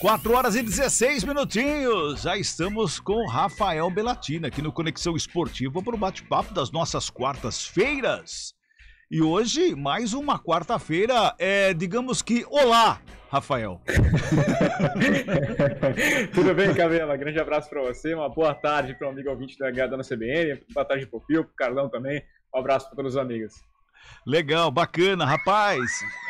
4 horas e 16 minutinhos. Já estamos com Rafael Belatina aqui no Conexão Esportiva para o bate-papo das nossas quartas-feiras. E hoje, mais uma quarta-feira, é, digamos que olá, Rafael. Tudo bem, Cabela? Grande abraço para você, uma boa tarde para o um amigo ouvinte da Gada CBN, boa tarde para o Pio, para o Carlão também. Um abraço para todos os amigos. Legal, bacana, rapaz.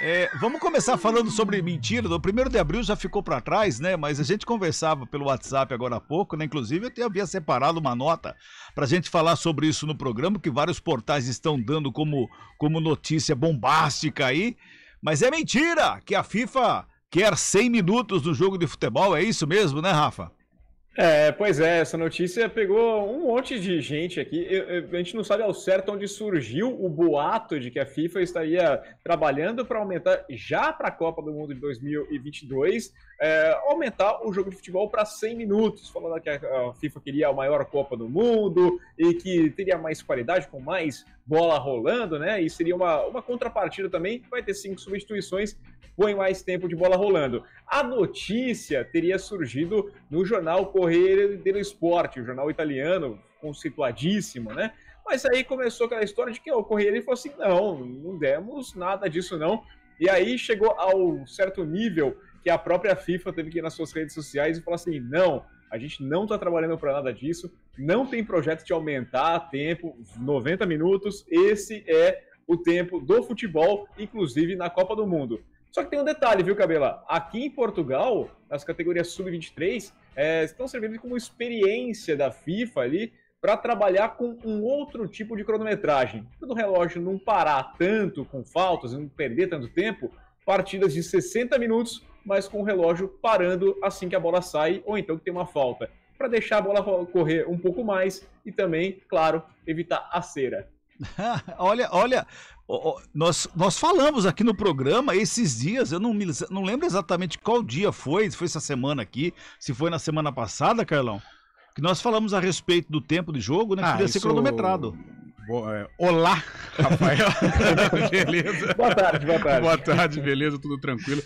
É, vamos começar falando sobre mentira. Né? O primeiro de abril já ficou para trás, né? Mas a gente conversava pelo WhatsApp agora há pouco, né? Inclusive eu havia separado uma nota para a gente falar sobre isso no programa, que vários portais estão dando como, como notícia bombástica aí. Mas é mentira que a FIFA quer 100 minutos no jogo de futebol, é isso mesmo, né, Rafa? É, pois é, essa notícia pegou um monte de gente aqui. Eu, eu, a gente não sabe ao certo onde surgiu o boato de que a FIFA estaria trabalhando para aumentar, já para a Copa do Mundo de 2022, é, aumentar o jogo de futebol para 100 minutos, falando que a, a FIFA queria a maior Copa do Mundo e que teria mais qualidade, com mais bola rolando, né? E seria uma, uma contrapartida também, vai ter cinco substituições põe mais tempo de bola rolando. A notícia teria surgido no jornal Correio dello Esporte, o jornal italiano, conceituadíssimo, né? Mas aí começou aquela história de que o Correio falou assim: não, não demos nada disso, não. E aí chegou ao certo nível que a própria FIFA teve que ir nas suas redes sociais e falar assim: não, a gente não está trabalhando para nada disso, não tem projeto de aumentar tempo, 90 minutos, esse é o tempo do futebol, inclusive na Copa do Mundo. Só que tem um detalhe, viu, Cabela? Aqui em Portugal, as categorias sub-23, é, estão servindo como experiência da FIFA ali para trabalhar com um outro tipo de cronometragem. Quando o relógio não parar tanto com faltas, não perder tanto tempo, partidas de 60 minutos, mas com o relógio parando assim que a bola sai ou então que tem uma falta, para deixar a bola correr um pouco mais e também, claro, evitar a cera. olha, olha, nós, nós falamos aqui no programa esses dias, eu não, me, não lembro exatamente qual dia foi, se foi essa semana aqui, se foi na semana passada, Carlão, que nós falamos a respeito do tempo de jogo, né? Que ah, podia isso... ser cronometrado. É, Olá, Rafael. beleza? Boa tarde, boa tarde. Boa tarde, beleza, tudo tranquilo.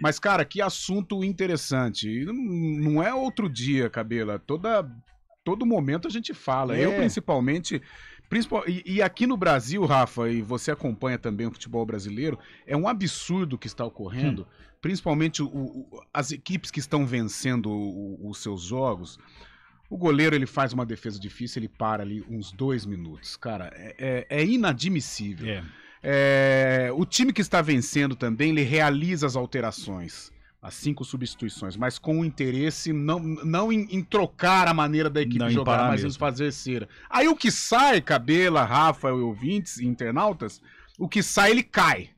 Mas, cara, que assunto interessante. Não é outro dia, Cabela. Toda, todo momento a gente fala. É. Eu, principalmente, Principal, e, e, aqui no Brasil, Rafa, e você acompanha também o futebol brasileiro, é um absurdo que está ocorrendo, hum. principalmente o, o, as equipes que estão vencendo os seus jogos. O goleiro ele faz uma defesa difícil, ele para ali uns dois minutos. Cara, é, é, é inadmissível. É. é o time que está vencendo também, ele realiza as alterações as cinco substituições, mas com o interesse não, não em, em trocar a maneira da equipe não jogar, mas mesmo. em fazer cera. Aí o que sai, Cabela, Rafa, ouvintes internautas, o que sai ele cai,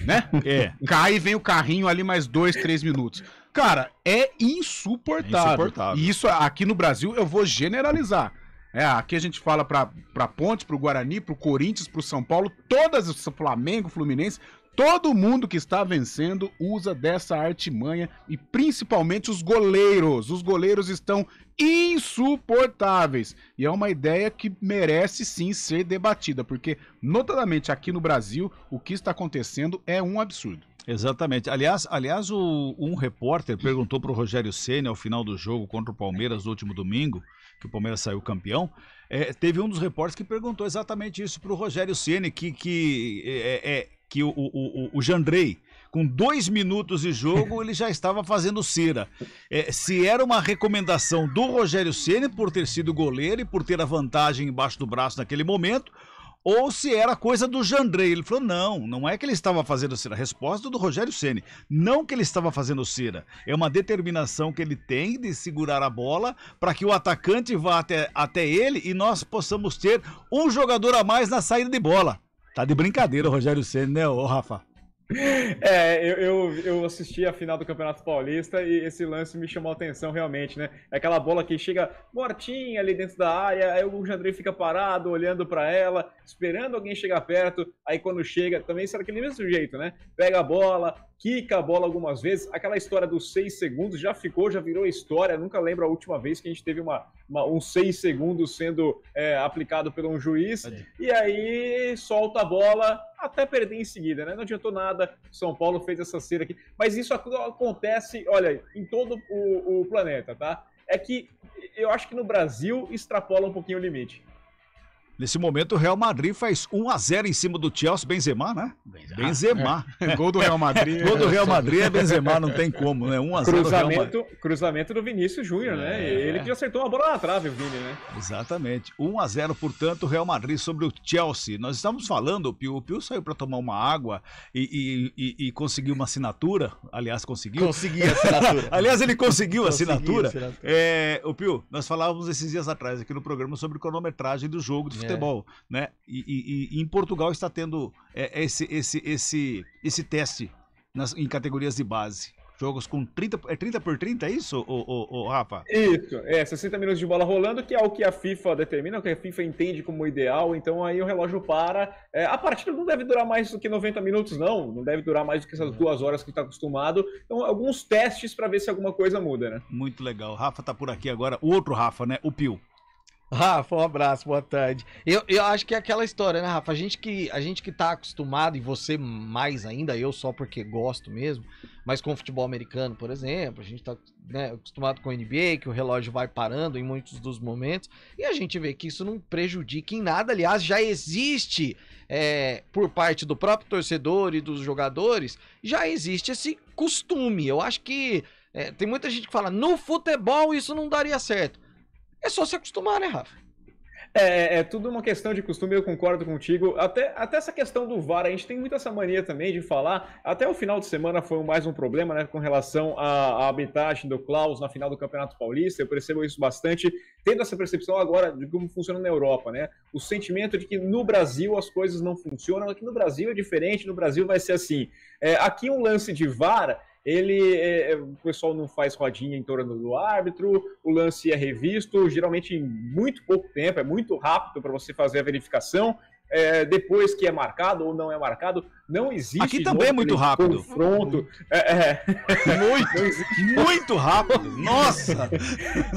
né? É. Cai e vem o carrinho ali mais dois, três minutos. Cara, é insuportável. É insuportável. E isso aqui no Brasil eu vou generalizar. É, aqui a gente fala pra, pra Ponte, pro Guarani, pro Corinthians, pro São Paulo, todas, Flamengo, Fluminense, Todo mundo que está vencendo usa dessa artimanha e principalmente os goleiros. Os goleiros estão insuportáveis. E é uma ideia que merece sim ser debatida, porque, notadamente aqui no Brasil, o que está acontecendo é um absurdo. Exatamente. Aliás, aliás o, um repórter perguntou para o Rogério Senna ao final do jogo contra o Palmeiras no último domingo, que o Palmeiras saiu campeão. É, teve um dos repórteres que perguntou exatamente isso para o Rogério Ceni que, que é, é, que o, o, o, o Jandrei, com dois minutos de jogo, ele já estava fazendo cera. É, se era uma recomendação do Rogério Ceni por ter sido goleiro e por ter a vantagem embaixo do braço naquele momento, ou se era coisa do Jandrei. Ele falou: não, não é que ele estava fazendo cera. A resposta do Rogério Ceni, não que ele estava fazendo cera. É uma determinação que ele tem de segurar a bola para que o atacante vá até, até ele e nós possamos ter um jogador a mais na saída de bola. Tá de brincadeira o Rogério Senna, né, ô Rafa? É, eu, eu, eu, assisti a final do Campeonato Paulista e esse lance me chamou a atenção realmente, né? É aquela bola que chega mortinha ali dentro da área, aí o Jandrei fica parado, olhando para ela, esperando alguém chegar perto, aí quando chega, também será aquele mesmo jeito, né? Pega a bola, quica a bola algumas vezes, aquela história dos seis segundos já ficou, já virou história, nunca lembro a última vez que a gente teve uma, uma, uns seis segundos sendo é, aplicado por um juiz, e aí solta a bola até perder em seguida, né? Não adiantou nada, São Paulo fez essa cera aqui. Mas isso acontece, olha, em todo o, o planeta, tá? É que eu acho que no Brasil extrapola um pouquinho o limite. Nesse momento, o Real Madrid faz 1 a 0 em cima do Chelsea, Benzema, né? Benzema. É. Gol do Real Madrid. Gol do Real Madrid é Benzema, não tem como, né? 1 a 0 cruzamento, cruzamento do Vinícius Júnior, né? é. né? Ele que acertou uma bola na trave, o Vini, né? Exatamente. 1 a 0, portanto, Real Madrid sobre o Chelsea. Nós estamos falando, o Pio, o Pio saiu para tomar uma água e, e, e, e, conseguiu uma assinatura. Aliás, conseguiu. Consegui a assinatura. Aliás, ele conseguiu a assinatura. Consegui a assinatura. É, o Pio, nós falávamos esses dias atrás aqui no programa sobre cronometragem do jogo de futebol, é. né? E, e, e, em Portugal está tendo é, é, esse, esse, esse, esse teste nas, em categorias de base. Jogos com 30, é 30 por 30, é isso, o, Rafa? Isso, é, 60 minutos de bola rolando, que é o que a FIFA determina, o que a FIFA entende como ideal, então aí o relógio para. É, a partida não deve durar mais do que 90 minutos, não, não deve durar mais do que essas duas horas que está acostumado. Então, alguns testes para ver se alguma coisa muda, né? Muito legal. Rafa está por aqui agora, o outro Rafa, né? O Pio. Rafa, um abraço, boa tarde. Eu, eu acho que é aquela história, né, Rafa? A gente, que, a gente que tá acostumado, e você mais ainda, eu só porque gosto mesmo, mas com futebol americano, por exemplo, a gente tá né, acostumado com o NBA, que o relógio vai parando em muitos dos momentos, e a gente vê que isso não prejudica em nada. Aliás, já existe, é, por parte do próprio torcedor e dos jogadores, já existe esse costume. Eu acho que é, tem muita gente que fala, no futebol isso não daria certo. É só se acostumar, né, Rafa? É, é, é, tudo uma questão de costume, eu concordo contigo. Até, até essa questão do VAR, a gente tem muita essa mania também de falar. Até o final de semana foi mais um problema né, com relação à, arbitragem do Klaus na final do Campeonato Paulista. Eu percebo isso bastante, tendo essa percepção agora de como funciona na Europa, né? O sentimento de que no Brasil as coisas não funcionam, aqui no Brasil é diferente, no Brasil vai ser assim. É, aqui um lance de VAR ele é, é, o pessoal não faz rodinha em torno do árbitro, o lance é revisto, geralmente em muito pouco tempo, é muito rápido para você fazer a verificação. É, depois que é marcado ou não é marcado, não existe. Aqui também é muito rápido. Confronto. É, é. Muito, muito rápido. Nossa!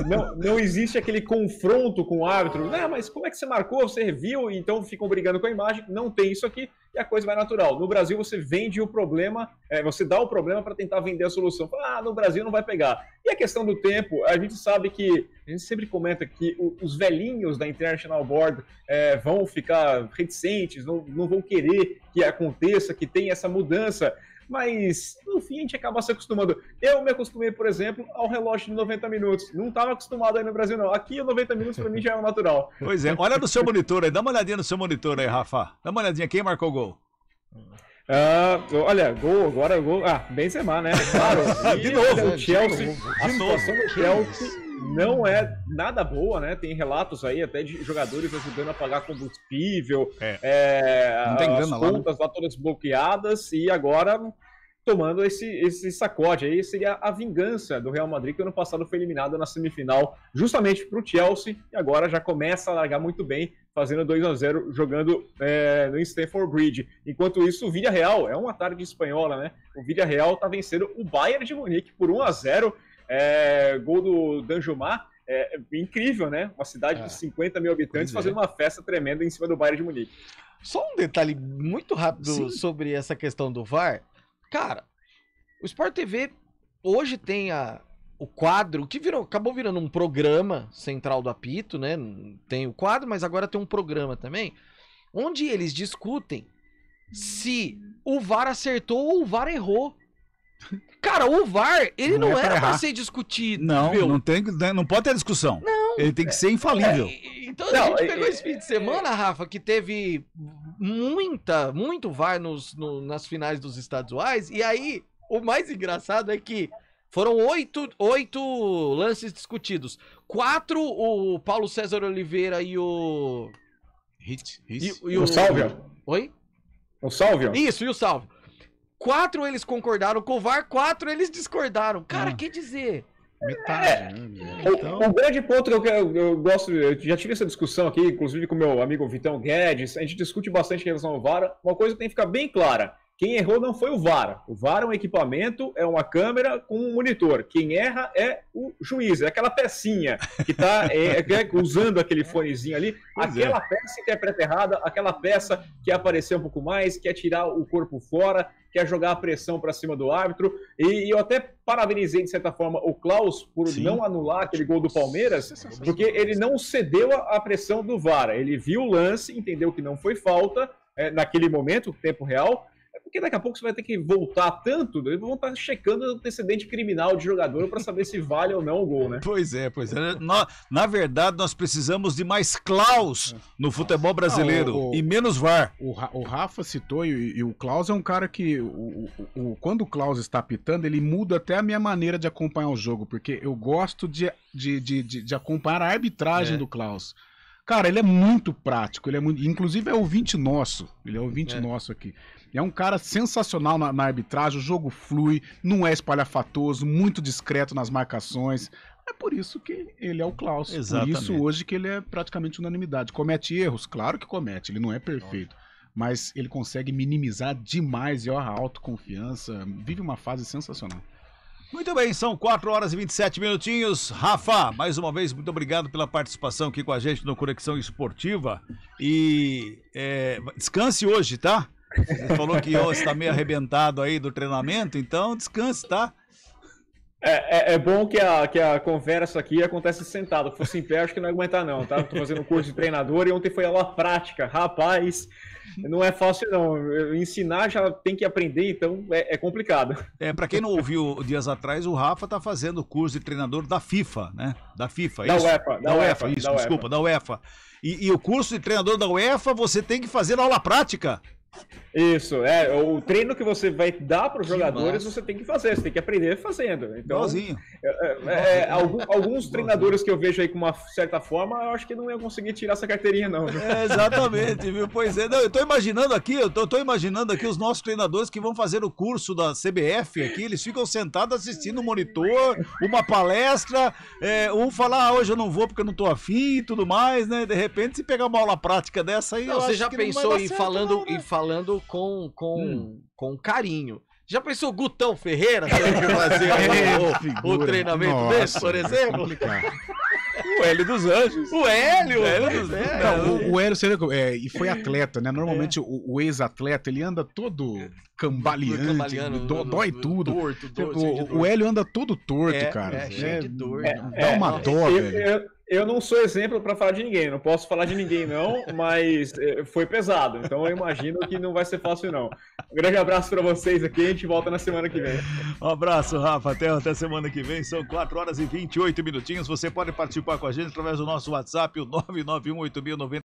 Não, não existe aquele confronto com o árbitro. Não, ah, mas como é que você marcou? Você viu, então ficam brigando com a imagem. Não tem isso aqui e a coisa vai natural. No Brasil, você vende o problema, é, você dá o problema para tentar vender a solução. ah, no Brasil não vai pegar. E a questão do tempo, a gente sabe que, a gente sempre comenta que os velhinhos da International Board é, vão ficar reticentes, não, não vão querer que aconteça, que tenha essa mudança, mas no fim a gente acaba se acostumando. Eu me acostumei, por exemplo, ao relógio de 90 minutos. Não estava acostumado aí no Brasil, não. Aqui 90 minutos para mim já é o natural. Pois é, olha no seu monitor aí, dá uma olhadinha no seu monitor aí, Rafa. Dá uma olhadinha, quem marcou o gol? Uh, olha, gol, agora gol. Ah, Benzema, né? Claro. de novo. Chelsea, de novo. A situação do Chelsea não é nada boa, né? Tem relatos aí até de jogadores ajudando a pagar combustível, é. É, não tem as né? contas lá, lá, todas bloqueadas e agora tomando esse, esse sacode aí seria a vingança do Real Madrid que ano passado foi eliminado na semifinal justamente para o Chelsea e agora já começa a largar muito bem fazendo 2 a 0 jogando é, no Stamford Bridge. Enquanto isso, o Villarreal é uma tarde espanhola, né? O Villarreal está vencendo o Bayern de Munique por 1 a 0 é, gol do Danjumar. É, é incrível, né? Uma cidade é. de 50 mil habitantes é. fazendo uma festa tremenda em cima do Bayern de Munique. Só um detalhe muito rápido Sim. sobre essa questão do VAR. Cara, o Sport TV hoje tem a, o quadro, que virou, acabou virando um programa central do apito, né? Tem o quadro, mas agora tem um programa também, onde eles discutem se o VAR acertou ou o VAR errou. Cara, o VAR, ele não, não é era pra, pra ser discutido. Não, não, tem, né, não pode ter discussão. Não. Ele tem que ser infalível. É, então não, a gente é, pegou é, esse fim de semana, Rafa, que teve muita, muito VAR nos, no, nas finais dos estaduais. E aí, o mais engraçado é que foram oito, oito lances discutidos. Quatro, o Paulo César Oliveira e o. Hit, hit. E, e o, o Sálvio. Oi? O Sálvio. Isso, e o Sálvio. 4 eles concordaram, com o VAR 4 eles discordaram. Cara, ah. quer dizer. Metade, é. né? Então... O, o, grande ponto que eu, eu, eu, gosto, eu já tive essa discussão aqui, inclusive com meu amigo Vitão Guedes, a gente discute bastante em relação ao VAR. Uma coisa que tem que ficar bem clara: quem errou não foi o VAR. O VAR é um equipamento, é uma câmera com um monitor. Quem erra é o juiz, é aquela pecinha que está é, é, é, usando aquele fonezinho ali. Pois é. aquela é. peça interpreta errada, aquela peça que aparecer um pouco mais, quer tirar o corpo fora, quer jogar a pressão para cima do árbitro. E, e, eu até parabenizei, de certa forma, o Klaus por Sim. não anular aquele gol do Palmeiras, porque ele não cedeu à pressão do VAR. Ele viu o lance, entendeu que não foi falta. É, naquele momento, tempo real, porque daqui a pouco você vai ter que voltar tanto, eles né? vão estar tá checando o antecedente criminal de jogador para saber se vale ou não o gol, né? Pois é, pois é. Na, na verdade, nós precisamos de mais Klaus é. no futebol brasileiro ah, o, e menos VAR. O, o Rafa citou e, e, o Klaus é um cara que, o, quando o Klaus está pitando, ele muda até a minha maneira de acompanhar o jogo, porque eu gosto de, de, de, de, de acompanhar a arbitragem é. do Klaus. Cara, ele é muito prático, ele é muito, inclusive é ouvinte nosso, ele é ouvinte é. nosso aqui. É um cara sensacional na, na arbitragem, o jogo flui, não é espalhafatoso, muito discreto nas marcações. É por isso que ele é o Klaus. Exatamente. Por isso hoje que ele é praticamente unanimidade. Comete erros? Claro que comete, ele não é perfeito. Nossa. Mas ele consegue minimizar demais e ó, a autoconfiança. Vive uma fase sensacional. Muito bem, são 4 horas e 27 minutinhos. Rafa, mais uma vez, muito obrigado pela participação aqui com a gente no Conexão Esportiva. E é, descanse hoje, tá? Você falou que oh, está meio arrebentado aí do treinamento, então descanse, tá? É, é, é, bom que a, que a conversa aqui acontece sentado. Se fosse em pé, acho que não ia aguentar, não, tá? Tô fazendo curso de treinador e ontem foi aula prática. Rapaz, não é fácil, não. Ensinar já tem que aprender, então é, é complicado. É, para quem não ouviu dias atrás, o Rafa tá fazendo o curso de treinador da FIFA, né? Da FIFA, é da isso? UEFA, da, da UEFA, UEFA, isso, da desculpa, UEFA. da UEFA. E, e o curso de treinador da UEFA você tem que fazer aula prática? Isso, é. O treino que você vai dar para os jogadores, massa. você tem que fazer, você tem que aprender fazendo. Então, É, é, é, é alguns, alguns treinadores que eu vejo aí com uma certa forma, eu acho que não ia conseguir tirar essa carteirinha, não. É, exatamente, viu? Pois é, não, eu estou imaginando aqui, eu estou imaginando aqui os nossos treinadores que vão fazer o curso da CBF aqui, eles ficam sentados assistindo o um monitor, uma palestra, é, um falar, ah, hoje eu não vou porque eu não estou afim e tudo mais, né? De repente, se pegar uma aula prática dessa aí. Não, você já pensou em certo, falando. Não, né? em falando com, com, hum. com carinho. Já pensou Gutão Ferreira fazer é, o, o, treinamento Nossa, desse, por é exemplo? o Hélio dos Anjos. O Hélio? O Hélio dos é. Anjos. Não, o, o Hélio seria, é, e foi atleta, né? Normalmente é. o, o ex-atleta, ele anda todo cambaleante, do, dói tudo. Torto, o, o Hélio anda todo torto, cara. É, cheio de dor. Dá uma dó, velho. Eu, eu eu não sou exemplo para falar de ninguém, não posso falar de ninguém não, mas eh, foi pesado, então eu imagino que não vai ser fácil não. Um grande abraço para vocês aqui, a gente volta na semana que vem. Um abraço, Rafa, até, até semana que vem, são 4 horas e 28 minutinhos, você pode participar com a gente através do nosso WhatsApp, o 991